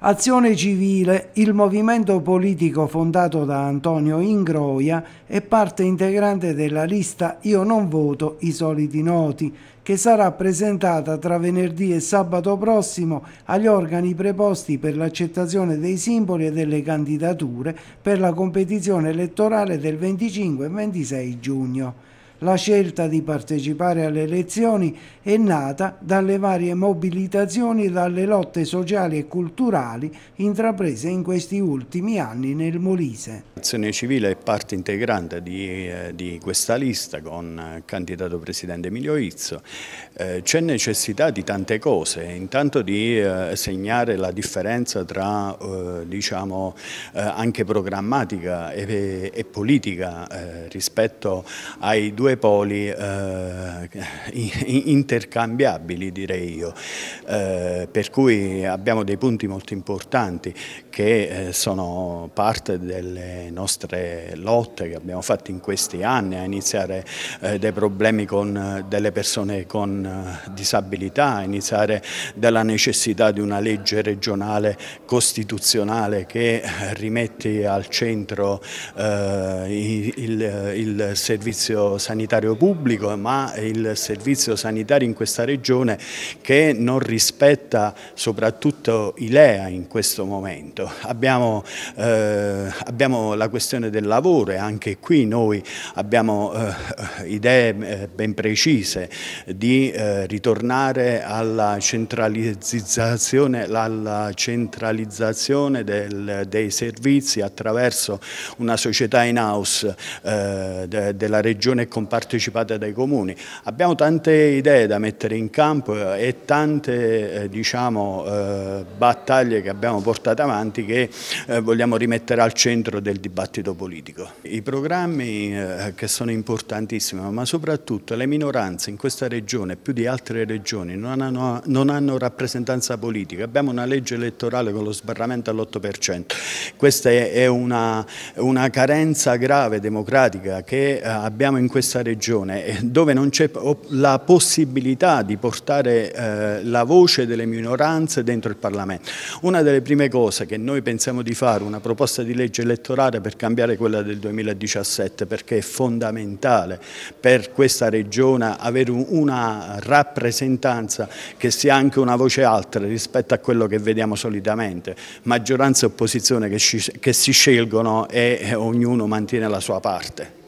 Azione Civile, il movimento politico fondato da Antonio Ingroia, è parte integrante della lista Io non voto i soliti noti, che sarà presentata tra venerdì e sabato prossimo agli organi preposti per l'accettazione dei simboli e delle candidature per la competizione elettorale del 25 e 26 giugno. La scelta di partecipare alle elezioni è nata dalle varie mobilitazioni e dalle lotte sociali e culturali intraprese in questi ultimi anni nel Molise. L'azione civile è parte integrante di, eh, di questa lista con il eh, candidato presidente Emilio Izzo. Eh, c'è necessità di tante cose, intanto di segnare la differenza tra diciamo, anche programmatica e politica rispetto ai due due poli eh, intercambiabili direi io, eh, per cui abbiamo dei punti molto importanti che eh, sono parte delle nostre lotte che abbiamo fatto in questi anni, a iniziare eh, dai problemi con, eh, delle persone con eh, disabilità, a iniziare dalla necessità di una legge regionale costituzionale che rimetti al centro il, il servizio sanitario sanitario pubblico ma il servizio sanitario in questa regione che non rispetta soprattutto i LEA in questo momento. Abbiamo, eh, abbiamo la questione del lavoro e anche qui noi abbiamo eh, idee eh, ben precise di eh, ritornare alla centralizzazione, alla centralizzazione del, dei servizi attraverso una società in house eh, della regione completa partecipate dai comuni. Abbiamo tante idee da mettere in campo eh, e tante eh, diciamo, eh, battaglie che abbiamo portato avanti che vogliamo rimettere al centro del dibattito politico. I programmi che sono importantissimi, ma soprattutto le minoranze in questa regione, più di altre regioni, non hanno, non hanno rappresentanza politica. Abbiamo una legge elettorale con lo sbarramento all'8%. Questa è una, una carenza grave democratica che abbiamo in questa questa regione, eh, dove non c'è la possibilità di portare eh, la voce delle minoranze dentro il Parlamento. Una delle prime cose che noi pensiamo di fare, una proposta di legge elettorale per cambiare quella del 2017, perché è fondamentale per questa regione avere una rappresentanza che sia anche una voce altra rispetto a quello che vediamo solitamente, maggioranza e opposizione che, che si scelgono e ognuno mantiene la sua parte.